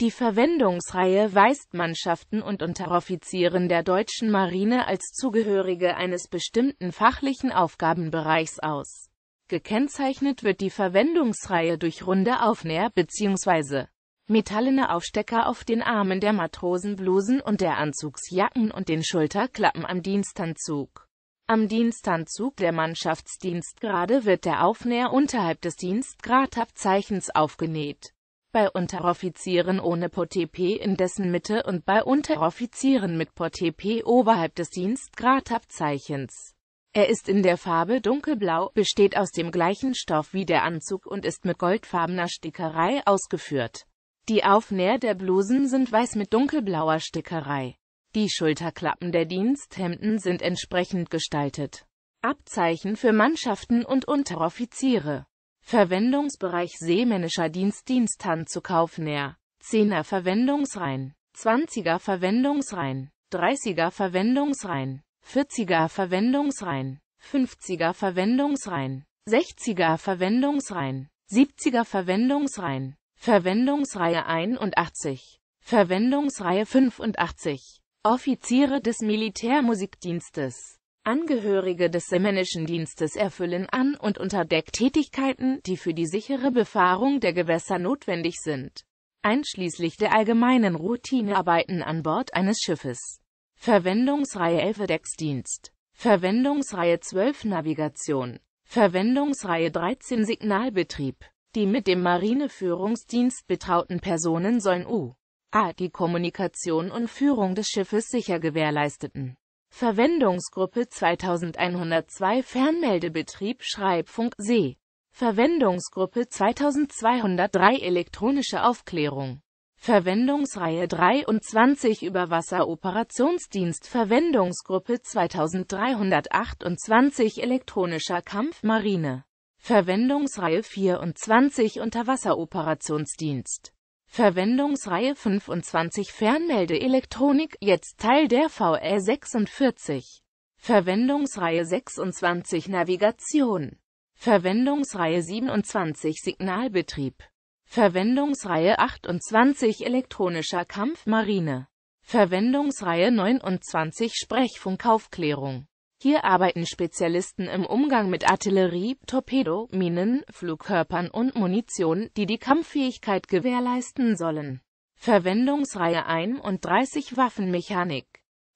Die Verwendungsreihe weist Mannschaften und Unteroffizieren der deutschen Marine als Zugehörige eines bestimmten fachlichen Aufgabenbereichs aus. Gekennzeichnet wird die Verwendungsreihe durch runde Aufnäher bzw. metallene Aufstecker auf den Armen der Matrosenblusen und der Anzugsjacken und den Schulterklappen am Dienstanzug. Am Dienstanzug der Mannschaftsdienstgrade wird der Aufnäher unterhalb des Dienstgradabzeichens aufgenäht bei Unteroffizieren ohne Portepee in dessen Mitte und bei Unteroffizieren mit Portepee oberhalb des Dienstgradabzeichens. Er ist in der Farbe dunkelblau, besteht aus dem gleichen Stoff wie der Anzug und ist mit goldfarbener Stickerei ausgeführt. Die Aufnäher der Blusen sind weiß mit dunkelblauer Stickerei. Die Schulterklappen der Diensthemden sind entsprechend gestaltet. Abzeichen für Mannschaften und Unteroffiziere Verwendungsbereich seemännischer Dienst Diensthand zu Kaufnäher. 10er Verwendungsrein, 20er Verwendungsrein, 30er Verwendungsrein, 40er Verwendungsrein, 50er Verwendungsrein, 60er Verwendungsrein, 70er Verwendungsrein, Verwendungsreihe 81, Verwendungsreihe 85, Offiziere des Militärmusikdienstes Angehörige des semännischen Dienstes erfüllen an und unter Deck Tätigkeiten, die für die sichere Befahrung der Gewässer notwendig sind, einschließlich der allgemeinen Routinearbeiten an Bord eines Schiffes. Verwendungsreihe 11 Decksdienst Verwendungsreihe 12 Navigation Verwendungsreihe 13 Signalbetrieb Die mit dem Marineführungsdienst betrauten Personen sollen u. a. die Kommunikation und Führung des Schiffes sicher gewährleisteten Verwendungsgruppe 2102 Fernmeldebetrieb Schreibfunk See Verwendungsgruppe 2203 Elektronische Aufklärung Verwendungsreihe 23 Überwasseroperationsdienst Verwendungsgruppe 2328 Elektronischer Kampf Marine Verwendungsreihe 24 Unterwasseroperationsdienst Verwendungsreihe 25 Fernmeldeelektronik, jetzt Teil der VR 46. Verwendungsreihe 26 Navigation. Verwendungsreihe 27 Signalbetrieb. Verwendungsreihe 28 elektronischer Kampfmarine. Verwendungsreihe 29 Sprechfunkaufklärung. Hier arbeiten Spezialisten im Umgang mit Artillerie, Torpedo, Minen, Flugkörpern und Munition, die die Kampffähigkeit gewährleisten sollen. Verwendungsreihe 31 Waffenmechanik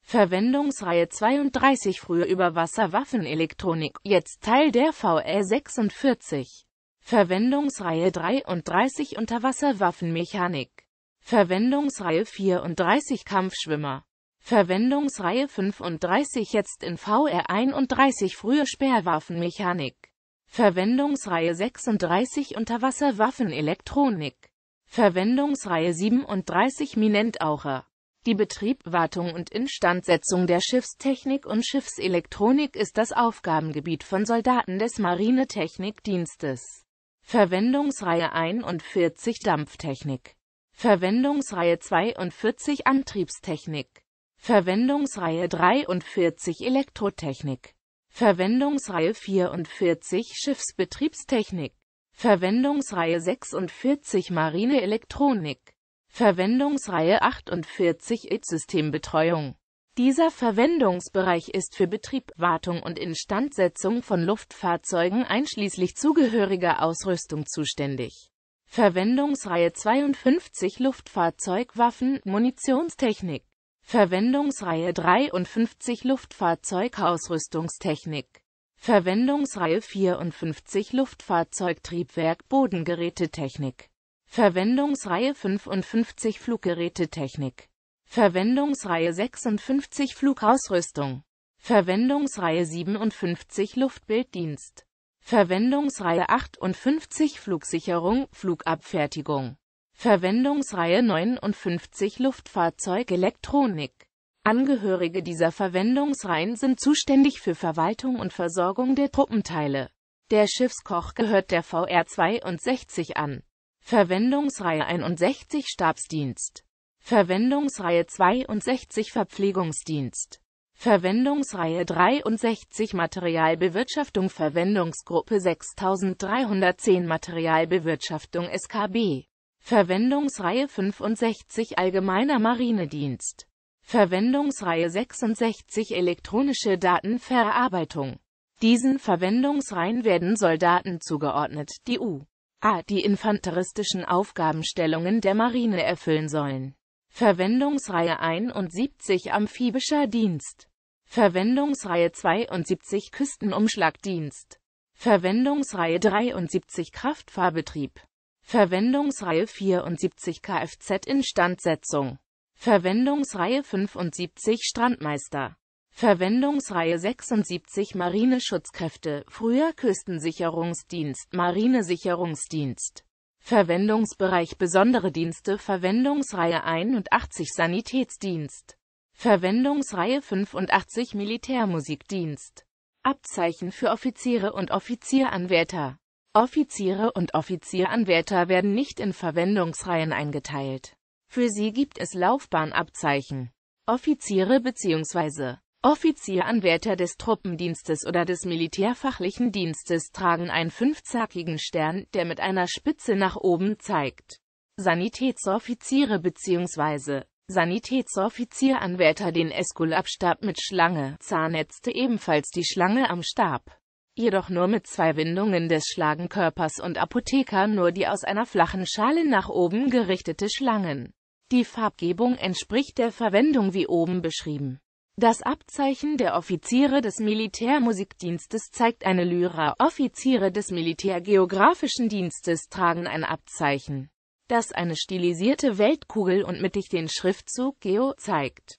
Verwendungsreihe 32 Frühe Überwasserwaffenelektronik, jetzt Teil der VE 46 Verwendungsreihe 33 Unterwasserwaffenmechanik Verwendungsreihe 34 Kampfschwimmer Verwendungsreihe 35 jetzt in VR 31 frühe Sperrwaffenmechanik. Verwendungsreihe 36 Unterwasserwaffenelektronik. Verwendungsreihe 37 Minentaucher. Die Betriebwartung und Instandsetzung der Schiffstechnik und Schiffselektronik ist das Aufgabengebiet von Soldaten des Marinetechnikdienstes. Verwendungsreihe 41 Dampftechnik. Verwendungsreihe 42 Antriebstechnik. Verwendungsreihe 43 Elektrotechnik, Verwendungsreihe 44 Schiffsbetriebstechnik, Verwendungsreihe 46 Marineelektronik, Verwendungsreihe 48 IT-Systembetreuung. Dieser Verwendungsbereich ist für Betrieb, Wartung und Instandsetzung von Luftfahrzeugen einschließlich zugehöriger Ausrüstung zuständig. Verwendungsreihe 52 Luftfahrzeugwaffen, Munitionstechnik Verwendungsreihe 53 Luftfahrzeugausrüstungstechnik Verwendungsreihe 54 Luftfahrzeugtriebwerk Bodengerätetechnik Verwendungsreihe 55 Fluggerätetechnik Verwendungsreihe 56 Flugausrüstung Verwendungsreihe 57 Luftbilddienst Verwendungsreihe 58 Flugsicherung, Flugabfertigung Verwendungsreihe 59 Luftfahrzeug Elektronik Angehörige dieser Verwendungsreihen sind zuständig für Verwaltung und Versorgung der Truppenteile. Der Schiffskoch gehört der VR 62 an. Verwendungsreihe 61 Stabsdienst. Verwendungsreihe 62 Verpflegungsdienst. Verwendungsreihe 63 Materialbewirtschaftung Verwendungsgruppe 6310 Materialbewirtschaftung SKB Verwendungsreihe 65 Allgemeiner Marinedienst Verwendungsreihe 66 Elektronische Datenverarbeitung Diesen Verwendungsreihen werden Soldaten zugeordnet, die u.a. die infanteristischen Aufgabenstellungen der Marine erfüllen sollen. Verwendungsreihe 71 Amphibischer Dienst Verwendungsreihe 72 Küstenumschlagdienst Verwendungsreihe 73 Kraftfahrbetrieb Verwendungsreihe 74 Kfz Instandsetzung Verwendungsreihe 75 Strandmeister Verwendungsreihe 76 Marineschutzkräfte, früher Küstensicherungsdienst, Marinesicherungsdienst Verwendungsbereich Besondere Dienste Verwendungsreihe 81 Sanitätsdienst Verwendungsreihe 85 Militärmusikdienst Abzeichen für Offiziere und Offizieranwärter Offiziere und Offizieranwärter werden nicht in Verwendungsreihen eingeteilt. Für sie gibt es Laufbahnabzeichen. Offiziere bzw. Offizieranwärter des Truppendienstes oder des militärfachlichen Dienstes tragen einen fünfzackigen Stern, der mit einer Spitze nach oben zeigt. Sanitätsoffiziere bzw. Sanitätsoffizieranwärter den Eskulabstab mit Schlange, Zahnärzte ebenfalls die Schlange am Stab jedoch nur mit zwei Windungen des Schlagenkörpers und Apotheker nur die aus einer flachen Schale nach oben gerichtete Schlangen. Die Farbgebung entspricht der Verwendung wie oben beschrieben. Das Abzeichen der Offiziere des Militärmusikdienstes zeigt eine Lyra. Offiziere des Militärgeografischen Dienstes tragen ein Abzeichen, das eine stilisierte Weltkugel und mittig den Schriftzug Geo zeigt.